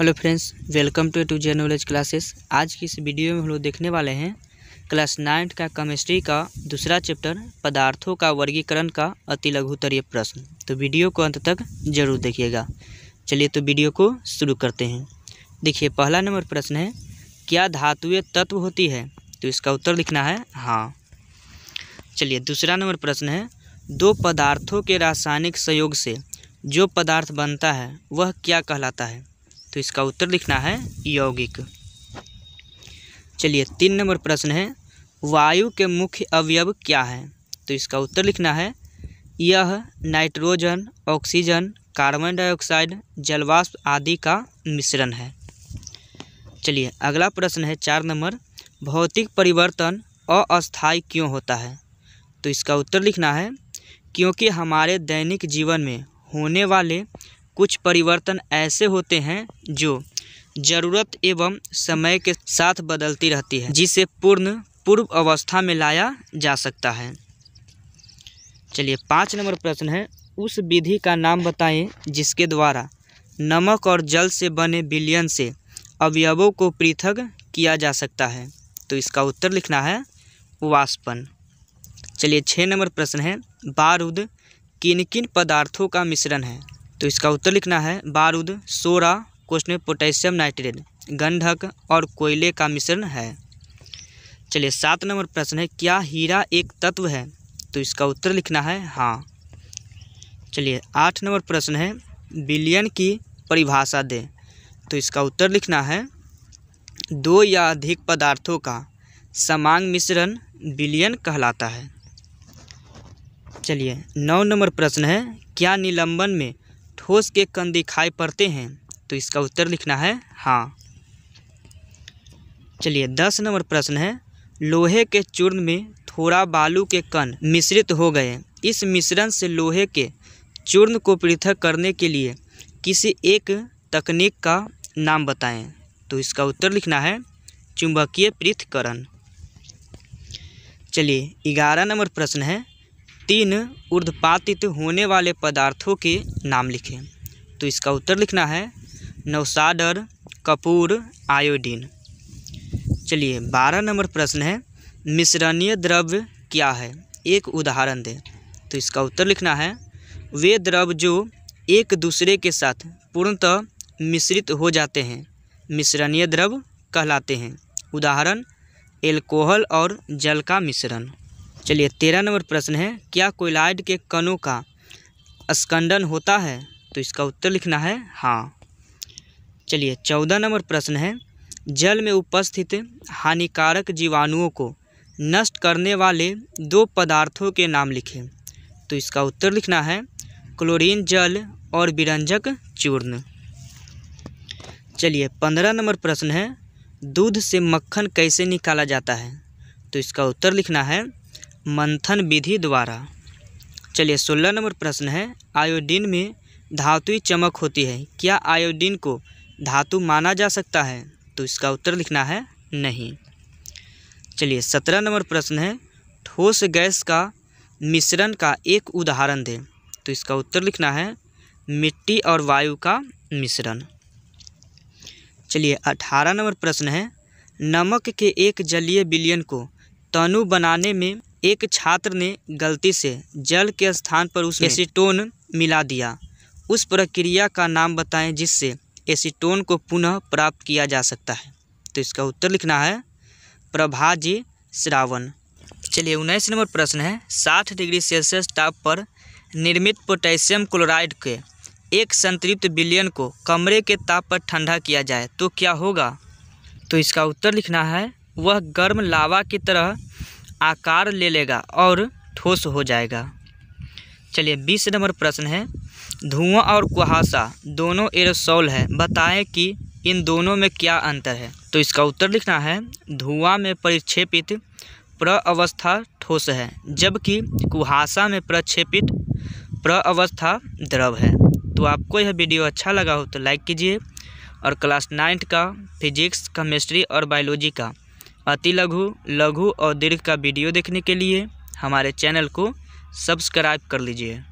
hello friends welcome to to J knowledge classes आज की इस वीडियो में हम लोग देखने वाले हैं क्लास नाइन्थ का केमिस्ट्री का दूसरा चैप्टर पदार्थों का वर्गीकरण का अति लघुतरीय प्रश्न तो वीडियो को अंत तक जरूर देखिएगा चलिए तो वीडियो को शुरू करते हैं देखिए पहला नंबर प्रश्न है क्या धातुएँ तत्व होती है तो इसका उत्तर लिखना है हाँ चलिए दूसरा नंबर प्रश्न है दो पदार्थों के रासायनिक सहयोग से जो पदार्थ बनता है वह क्या कहलाता है तो इसका उत्तर लिखना है यौगिक चलिए तीन नंबर प्रश्न है वायु के मुख्य अवयव क्या है तो इसका उत्तर लिखना है यह नाइट्रोजन ऑक्सीजन कार्बन डाइऑक्साइड जलवाष्प आदि का मिश्रण है चलिए अगला प्रश्न है चार नंबर भौतिक परिवर्तन अस्थायी क्यों होता है तो इसका उत्तर लिखना है क्योंकि हमारे दैनिक जीवन में होने वाले कुछ परिवर्तन ऐसे होते हैं जो ज़रूरत एवं समय के साथ बदलती रहती है जिसे पूर्ण पूर्व अवस्था में लाया जा सकता है चलिए पाँच नंबर प्रश्न है उस विधि का नाम बताएं जिसके द्वारा नमक और जल से बने बिलियन से अवयवों को पृथक किया जा सकता है तो इसका उत्तर लिखना है वाष्पन चलिए छः नंबर प्रश्न है बारूद किन किन पदार्थों का मिश्रण है तो इसका उत्तर लिखना है बारूद सोरा क्वेश्चन में पोटेशियम नाइट्रेट गंधक और कोयले का मिश्रण है चलिए सात नंबर प्रश्न है क्या हीरा एक तत्व है तो इसका उत्तर लिखना है हाँ चलिए आठ नंबर प्रश्न है बिलियन की परिभाषा दें तो इसका उत्तर लिखना है दो या अधिक पदार्थों का समांग मिश्रण बिलियन कहलाता है चलिए नौ नंबर प्रश्न है क्या निलंबन में ठोस के कण दिखाई पड़ते हैं तो इसका उत्तर लिखना है हाँ चलिए दस नंबर प्रश्न है लोहे के चूर्ण में थोड़ा बालू के कण मिश्रित हो गए इस मिश्रण से लोहे के चूर्ण को पृथक करने के लिए किसी एक तकनीक का नाम बताएं तो इसका उत्तर लिखना है चुंबकीय पृथकरण चलिए ग्यारह नंबर प्रश्न है तीन ऊर्ध्वपातित होने वाले पदार्थों के नाम लिखें तो इसका उत्तर लिखना है नौसाडर कपूर आयोडीन चलिए बारह नंबर प्रश्न है मिश्रणीय द्रव्य क्या है एक उदाहरण दें तो इसका उत्तर लिखना है वे द्रव्य जो एक दूसरे के साथ पूर्णतः मिश्रित हो जाते हैं मिश्रणीय द्रव कहलाते हैं उदाहरण एल्कोहल और जल का मिश्रण चलिए तेरह नंबर प्रश्न है क्या कोयलाइड के कणों का स्कंदन होता है तो इसका उत्तर लिखना है हाँ चलिए चौदह नंबर प्रश्न है जल में उपस्थित हानिकारक जीवाणुओं को नष्ट करने वाले दो पदार्थों के नाम लिखें तो इसका उत्तर लिखना है क्लोरीन जल और विरंजक चूर्ण चलिए पंद्रह नंबर प्रश्न है दूध से मक्खन कैसे निकाला जाता है तो इसका उत्तर लिखना है मंथन विधि द्वारा चलिए सोलह नंबर प्रश्न है आयोडीन में धातुई चमक होती है क्या आयोडीन को धातु माना जा सकता है तो इसका उत्तर लिखना है नहीं चलिए सत्रह नंबर प्रश्न है ठोस गैस का मिश्रण का एक उदाहरण दें तो इसका उत्तर लिखना है मिट्टी और वायु का मिश्रण चलिए अठारह नंबर प्रश्न है नमक के एक जलीय विलियन को तनु बनाने में एक छात्र ने गलती से जल के स्थान पर उस एसीटोन मिला दिया उस प्रक्रिया का नाम बताएं जिससे एसीटोन को पुनः प्राप्त किया जा सकता है तो इसका उत्तर लिखना है प्रभाजी श्रावण चलिए उन्नीस नंबर प्रश्न है साठ डिग्री सेल्सियस ताप पर निर्मित पोटेशियम क्लोराइड के एक संतृप्त बिलियन को कमरे के ताप पर ठंडा किया जाए तो क्या होगा तो इसका उत्तर लिखना है वह गर्म लावा की तरह आकार ले लेगा और ठोस हो जाएगा चलिए बीस नंबर प्रश्न है धुआं और कुहासा दोनों एरोसोल है बताएं कि इन दोनों में क्या अंतर है तो इसका उत्तर लिखना है धुआं में परिक्षेपित प्रअवस्था ठोस है जबकि कुहासा में प्रक्षेपित प्रअवस्था द्रव है तो आपको यह वीडियो अच्छा लगा हो तो लाइक कीजिए और क्लास नाइन्थ का फिजिक्स केमिस्ट्री और बायोलॉजी का अति लघु लघु और दीर्घ का वीडियो देखने के लिए हमारे चैनल को सब्सक्राइब कर लीजिए